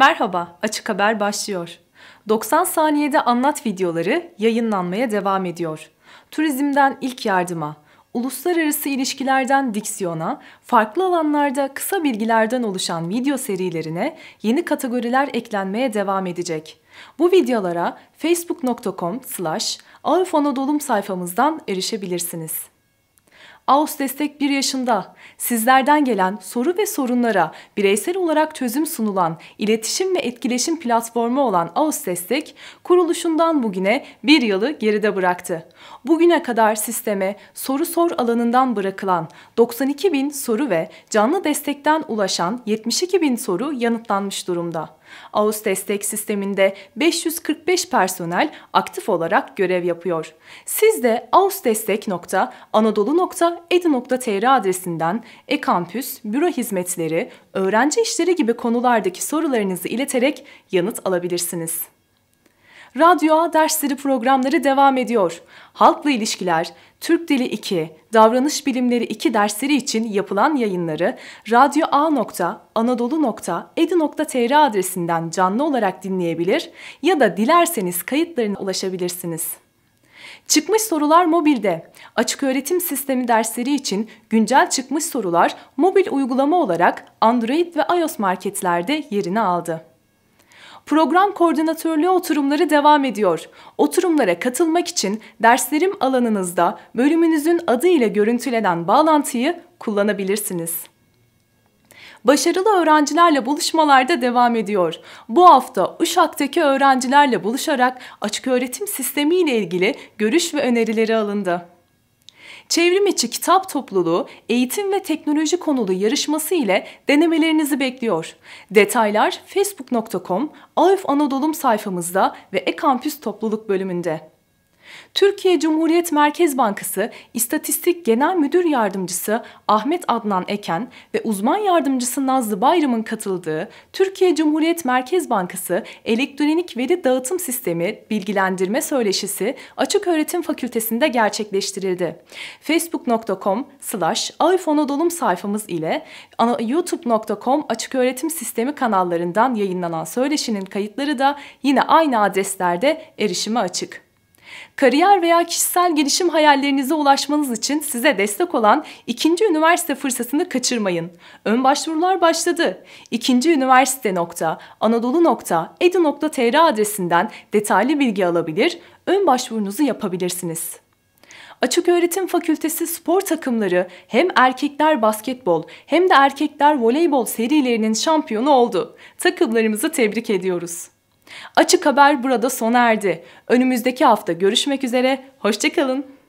Merhaba, Açık Haber başlıyor. 90 saniyede anlat videoları yayınlanmaya devam ediyor. Turizmden ilk yardıma, uluslararası ilişkilerden diksiyona, farklı alanlarda kısa bilgilerden oluşan video serilerine yeni kategoriler eklenmeye devam edecek. Bu videolara facebook.com slash sayfamızdan erişebilirsiniz. AUS Destek 1 yaşında. Sizlerden gelen soru ve sorunlara bireysel olarak çözüm sunulan iletişim ve etkileşim platformu olan AUS Destek, kuruluşundan bugüne bir yılı geride bıraktı. Bugüne kadar sisteme soru sor alanından bırakılan 92 bin soru ve canlı destekten ulaşan 72 bin soru yanıtlanmış durumda. AUS destek sisteminde 545 personel aktif olarak görev yapıyor. Siz de ausdestek.anadolu.com eda.tr adresinden e-kampüs, büro hizmetleri, öğrenci işleri gibi konulardaki sorularınızı ileterek yanıt alabilirsiniz. Radyo A dersleri programları devam ediyor. Halkla ilişkiler, Türk Dili 2, Davranış Bilimleri 2 dersleri için yapılan yayınları radyo radyoa.anadolu.edu.tr adresinden canlı olarak dinleyebilir ya da dilerseniz kayıtlarına ulaşabilirsiniz. Çıkmış sorular mobilde. Açık öğretim sistemi dersleri için güncel çıkmış sorular mobil uygulama olarak Android ve iOS marketlerde yerini aldı. Program koordinatörlüğü oturumları devam ediyor. Oturumlara katılmak için derslerim alanınızda bölümünüzün adı ile görüntülenen bağlantıyı kullanabilirsiniz başarılı öğrencilerle buluşmalarda devam ediyor. Bu hafta Uşak'taki öğrencilerle buluşarak açık öğretim sistemi ile ilgili görüş ve önerileri alındı. Çevrim içi kitap topluluğu eğitim ve teknoloji konulu yarışması ile denemelerinizi bekliyor. Detaylar facebook.com, AÜF Anadolu'm sayfamızda ve e-kampüs topluluk bölümünde. Türkiye Cumhuriyet Merkez Bankası İstatistik Genel Müdür Yardımcısı Ahmet Adnan Eken ve uzman yardımcısı Nazlı Bayram'ın katıldığı Türkiye Cumhuriyet Merkez Bankası Elektronik Veri Dağıtım Sistemi Bilgilendirme Söyleşisi Açık Öğretim Fakültesi'nde gerçekleştirildi. facebook.com slash Anadolu'm sayfamız ile youtube.com açık öğretim sistemi kanallarından yayınlanan söyleşinin kayıtları da yine aynı adreslerde erişime açık. Kariyer veya kişisel gelişim hayallerinize ulaşmanız için size destek olan ikinci üniversite fırsatını kaçırmayın. Ön başvurular başladı. İkinci üniversite adresinden detaylı bilgi alabilir, ön başvurunuzu yapabilirsiniz. Açık Öğretim Fakültesi spor takımları hem erkekler basketbol hem de erkekler voleybol serilerinin şampiyonu oldu. Takımlarımızı tebrik ediyoruz. Açık Haber burada sona erdi. Önümüzdeki hafta görüşmek üzere, hoşçakalın.